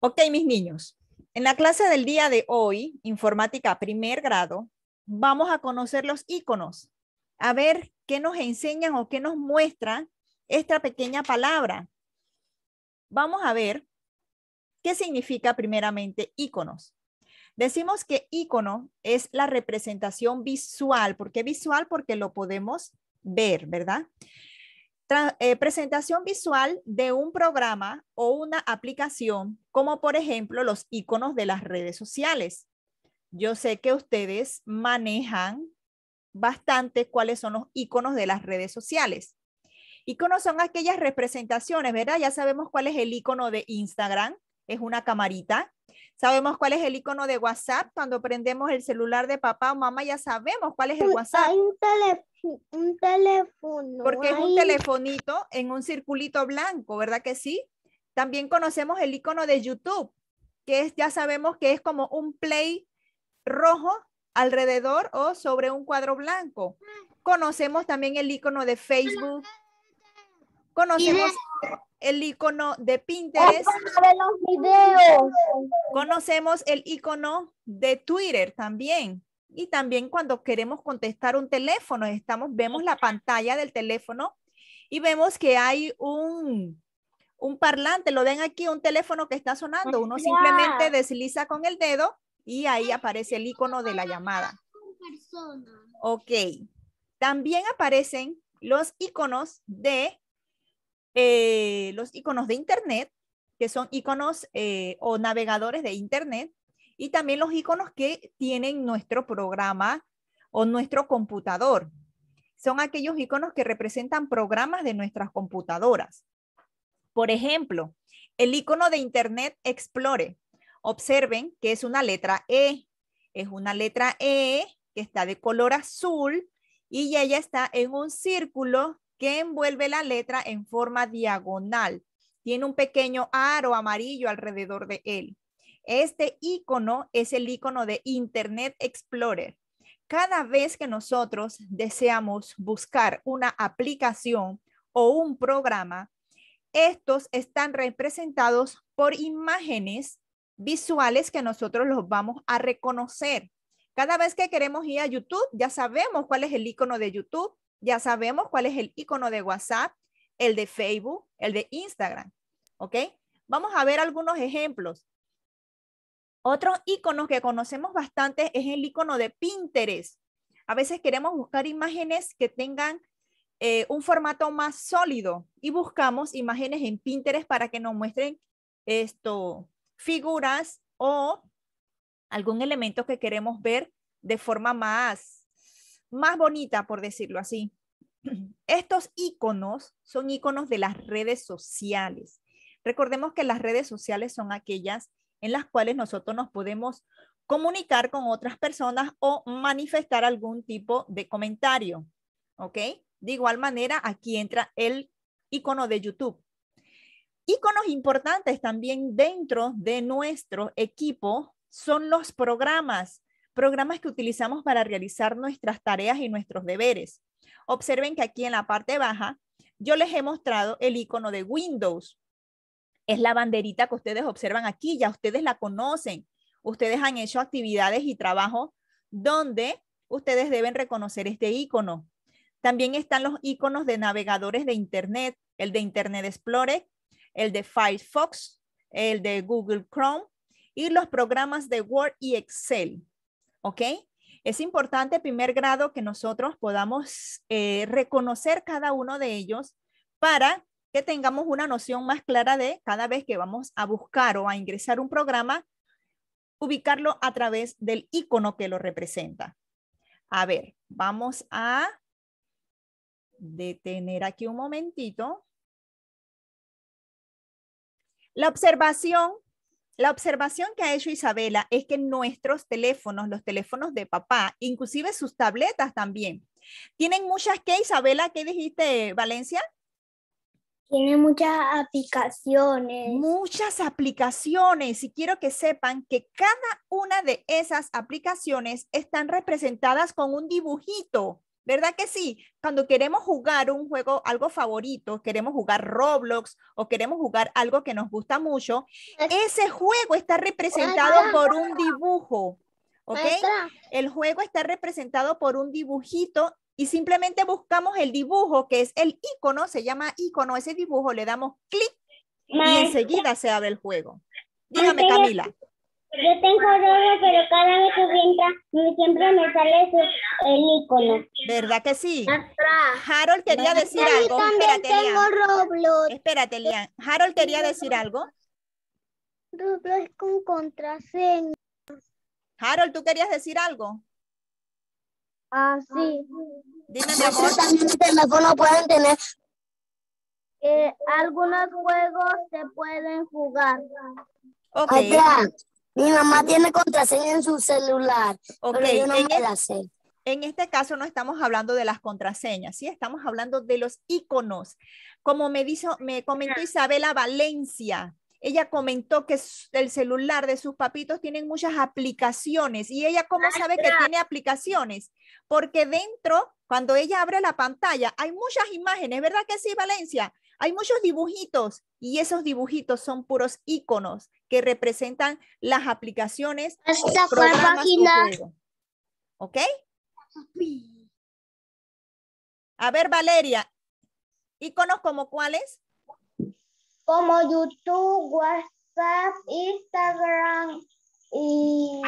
Ok, mis niños, en la clase del día de hoy, informática primer grado, vamos a conocer los iconos, a ver qué nos enseñan o qué nos muestra esta pequeña palabra. Vamos a ver qué significa primeramente iconos. Decimos que icono es la representación visual. ¿Por qué visual? Porque lo podemos ver, ¿verdad? Eh, presentación visual de un programa o una aplicación, como por ejemplo los iconos de las redes sociales. Yo sé que ustedes manejan bastante cuáles son los iconos de las redes sociales. Iconos son aquellas representaciones, ¿verdad? Ya sabemos cuál es el icono de Instagram, es una camarita. Sabemos cuál es el icono de WhatsApp. Cuando prendemos el celular de papá o mamá, ya sabemos cuál es el WhatsApp. Hay un, Porque es un telefonito en un circulito blanco, ¿verdad que sí? También conocemos el icono de YouTube, que es, ya sabemos que es como un play rojo alrededor o sobre un cuadro blanco. Conocemos también el icono de Facebook, Conocemos el icono de Pinterest. Conocemos el icono de Twitter también. Y también cuando queremos contestar un teléfono, estamos, vemos la pantalla del teléfono y vemos que hay un, un parlante, lo ven aquí, un teléfono que está sonando. Uno simplemente desliza con el dedo y ahí aparece el icono de la llamada. Ok. También aparecen los iconos de eh, los iconos de Internet, que son iconos eh, o navegadores de Internet, y también los iconos que tienen nuestro programa o nuestro computador. Son aquellos iconos que representan programas de nuestras computadoras. Por ejemplo, el icono de Internet Explore. Observen que es una letra E. Es una letra E que está de color azul y ella está en un círculo que envuelve la letra en forma diagonal. Tiene un pequeño aro amarillo alrededor de él. Este icono es el icono de Internet Explorer. Cada vez que nosotros deseamos buscar una aplicación o un programa, estos están representados por imágenes visuales que nosotros los vamos a reconocer. Cada vez que queremos ir a YouTube, ya sabemos cuál es el icono de YouTube ya sabemos cuál es el icono de WhatsApp, el de Facebook, el de Instagram. ¿Ok? Vamos a ver algunos ejemplos. Otro icono que conocemos bastante es el icono de Pinterest. A veces queremos buscar imágenes que tengan eh, un formato más sólido y buscamos imágenes en Pinterest para que nos muestren esto, figuras o algún elemento que queremos ver de forma más más bonita, por decirlo así. Estos iconos son iconos de las redes sociales. Recordemos que las redes sociales son aquellas en las cuales nosotros nos podemos comunicar con otras personas o manifestar algún tipo de comentario. ¿Ok? De igual manera, aquí entra el icono de YouTube. Iconos importantes también dentro de nuestro equipo son los programas programas que utilizamos para realizar nuestras tareas y nuestros deberes. Observen que aquí en la parte baja yo les he mostrado el icono de Windows. Es la banderita que ustedes observan aquí, ya ustedes la conocen. Ustedes han hecho actividades y trabajo donde ustedes deben reconocer este icono. También están los iconos de navegadores de Internet, el de Internet Explorer, el de Firefox, el de Google Chrome y los programas de Word y Excel. ¿ok? Es importante, primer grado, que nosotros podamos eh, reconocer cada uno de ellos para que tengamos una noción más clara de cada vez que vamos a buscar o a ingresar un programa, ubicarlo a través del icono que lo representa. A ver, vamos a detener aquí un momentito. La observación la observación que ha hecho Isabela es que nuestros teléfonos, los teléfonos de papá, inclusive sus tabletas también, tienen muchas que, Isabela, ¿qué dijiste, Valencia? Tienen muchas aplicaciones. Muchas aplicaciones. Y quiero que sepan que cada una de esas aplicaciones están representadas con un dibujito. ¿Verdad que sí? Cuando queremos jugar un juego, algo favorito, queremos jugar Roblox o queremos jugar algo que nos gusta mucho, ese juego está representado por un dibujo. ¿Ok? El juego está representado por un dibujito y simplemente buscamos el dibujo que es el icono, se llama icono ese dibujo, le damos clic y enseguida se abre el juego. Dígame, Camila. Yo tengo Roblox, pero cada vez que entra, siempre me sale su, el icono. ¿Verdad que sí? Harold quería decir algo. Espérate, tengo Harold quería decir algo. Roblox con contraseña. Harold, ¿tú querías decir algo? Ah, ah sí. Dime, También pueden tener eh, algunos juegos se pueden jugar. Ok. Mi mamá tiene contraseña en su celular, Ok, en e- En este caso no estamos hablando de las contraseñas, sí, estamos hablando de los iconos. Como me dijo, me comentó Isabela Valencia, ella comentó que el celular de sus papitos tienen muchas aplicaciones y ella cómo sabe que tiene aplicaciones porque dentro cuando ella abre la pantalla hay muchas imágenes verdad que sí Valencia hay muchos dibujitos y esos dibujitos son puros iconos que representan las aplicaciones. Hasta página. ¿Ok? A ver, Valeria, ¿iconos como cuáles? Como YouTube, WhatsApp, Instagram y...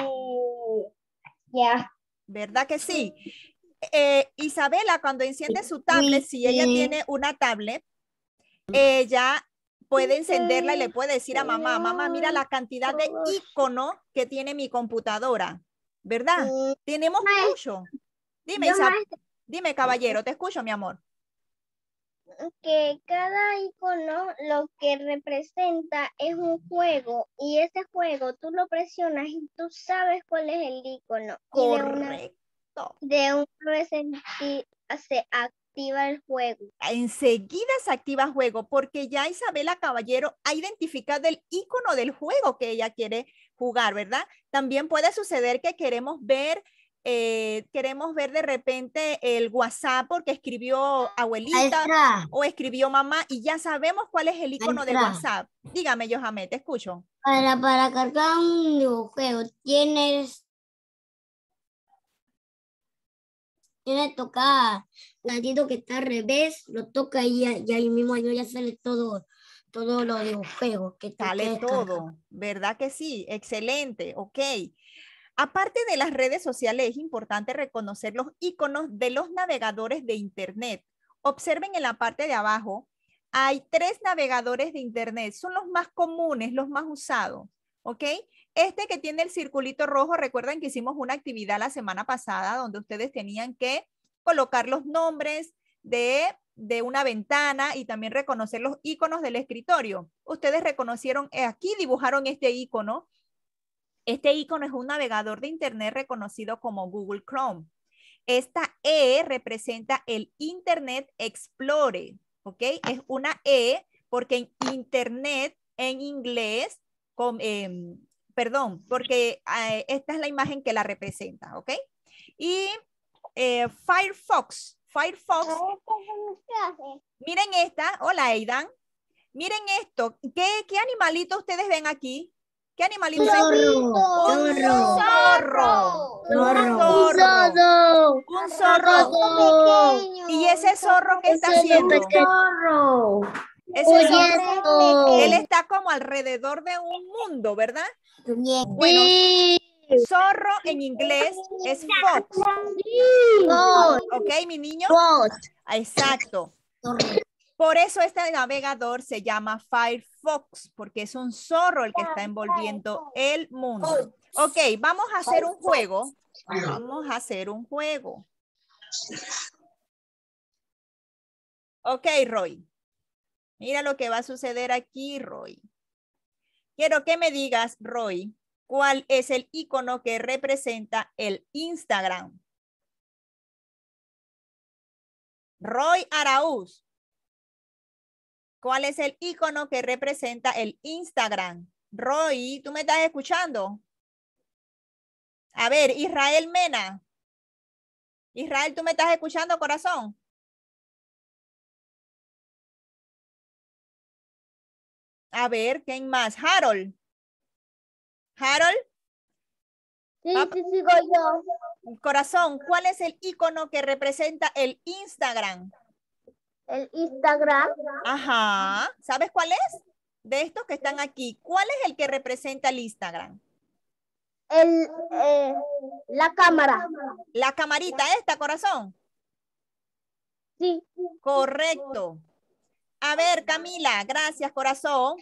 Ya. ¿Verdad que sí? Eh, Isabela, cuando enciende su tablet, si ella tiene una tablet, ella puede encenderla y le puede decir a mamá, mamá, mira la cantidad de icono que tiene mi computadora, ¿verdad? Tenemos mucho. Dime, dime, caballero, te escucho, mi amor. Que cada icono lo que representa es un juego y ese juego tú lo presionas y tú sabes cuál es el icono. Correcto. de, un hace a activa el juego. Enseguida se activa juego porque ya Isabela Caballero ha identificado el icono del juego que ella quiere jugar, ¿verdad? También puede suceder que queremos ver eh, queremos ver de repente el WhatsApp porque escribió abuelita o escribió mamá y ya sabemos cuál es el icono del WhatsApp. Dígame, Johamé, te escucho. Para, para cargar un juego tienes tiene que tocar dedo que está al revés, lo toca y, y ahí mismo ya sale todo, todo lo de juegos que sale todo, ¿verdad que sí? Excelente, ok. Aparte de las redes sociales, es importante reconocer los iconos de los navegadores de Internet. Observen en la parte de abajo, hay tres navegadores de Internet, son los más comunes, los más usados, ¿ok? Este que tiene el circulito rojo, recuerden que hicimos una actividad la semana pasada donde ustedes tenían que colocar los nombres de, de una ventana y también reconocer los iconos del escritorio. Ustedes reconocieron, eh, aquí dibujaron este icono. Este icono es un navegador de Internet reconocido como Google Chrome. Esta E representa el Internet Explore, ¿ok? Es una E porque en Internet, en inglés, con, em, perdón, porque eh, esta es la imagen que la representa, ¿ok? Y eh, Firefox, Firefox. Ah, Miren esta, hola Aidan. Miren esto, ¿qué, animalito ustedes ven aquí? ¿Qué animalito? Zorro. Un zorro. Zorro. zorro. Un zorro. Un zorro. Y ese zorro que está haciendo. Zorro es Él está como alrededor de un mundo, ¿verdad? Bueno, zorro en inglés es fox. Fox. ¿Ok, mi niño? Fox. Exacto. Por eso este navegador se llama Firefox, porque es un zorro el que está envolviendo el mundo. Ok, vamos a hacer un juego. Vamos a hacer un juego. Ok, Roy. Mira lo que va a suceder aquí, Roy. Quiero que me digas, Roy, cuál es el icono que representa el Instagram. Roy Araúz, ¿Cuál es el icono que representa el Instagram? Roy, ¿tú me estás escuchando? A ver, Israel Mena. Israel, ¿tú me estás escuchando, corazón? A ver, ¿quién más? Harold. Harold. Sí, sí, sigo yo. Corazón, ¿cuál es el icono que representa el Instagram? El Instagram. Ajá. ¿Sabes cuál es? De estos que están aquí, ¿cuál es el que representa el Instagram? El, eh, la cámara. La camarita esta, corazón. Sí. Correcto. A ver, Camila, gracias, corazón.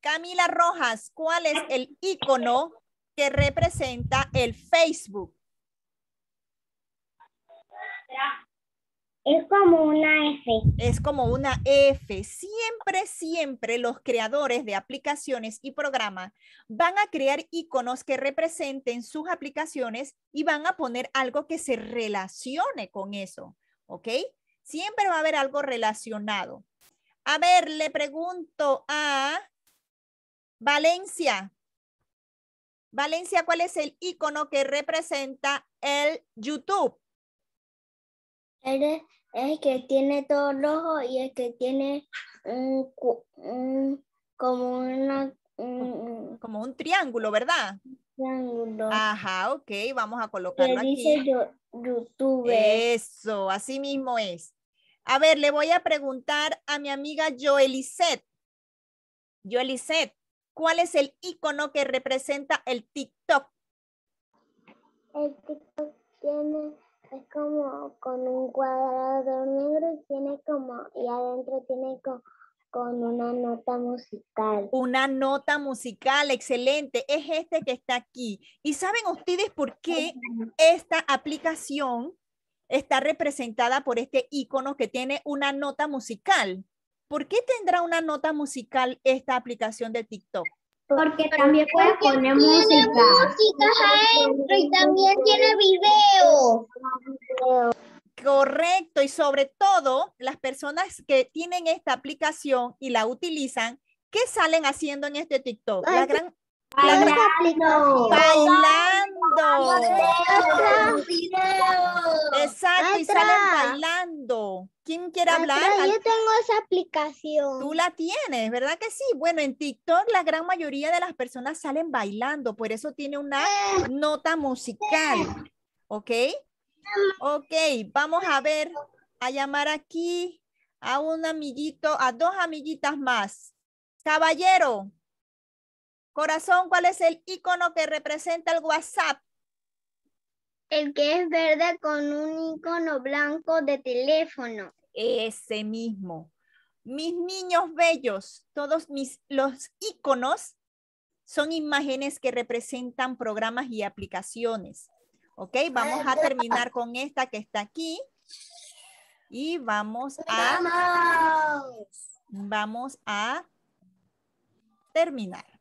Camila Rojas, ¿cuál es el icono que representa el Facebook? Es como una F. Es como una F. Siempre, siempre los creadores de aplicaciones y programas van a crear iconos que representen sus aplicaciones y van a poner algo que se relacione con eso. ¿Ok? Siempre va a haber algo relacionado. A ver, le pregunto a Valencia. Valencia, ¿cuál es el icono que representa el YouTube? Es el que tiene todo rojo y el que tiene como una... Un, como un triángulo, ¿verdad? Triángulo. Ajá, ok, vamos a colocarlo aquí. YouTube. Eso, así mismo es. A ver, le voy a preguntar a mi amiga Joelisette. Joelisette, ¿cuál es el icono que representa el TikTok? El TikTok tiene, es como con un cuadrado negro y tiene como, y adentro tiene como con una nota musical. Una nota musical, excelente. Es este que está aquí. ¿Y saben ustedes por qué esta aplicación está representada por este icono que tiene una nota musical. ¿Por qué tendrá una nota musical esta aplicación de TikTok? Porque también puede poner música. Tiene música adentro y también tiene video. Correcto, y sobre todo las personas que tienen esta aplicación y la utilizan, ¿qué salen haciendo en este TikTok? La gran, la gran, bailando. bailando bailando. Exacto, y salen bailando. ¿Quién quiere hablar? Yo tengo esa aplicación. Tú la tienes, ¿verdad que sí? Bueno, en TikTok la gran mayoría de las personas salen bailando, por eso tiene una nota musical. ¿Ok? Ok, vamos a ver, a llamar aquí a un amiguito, a dos amiguitas más. Caballero, corazón, ¿cuál es el icono que representa el WhatsApp? El que es verde con un icono blanco de teléfono. Ese mismo. Mis niños bellos, todos mis los iconos son imágenes que representan programas y aplicaciones. Ok, ah, vamos a terminar con esta que está aquí. Y vamos a. Vamos a terminar.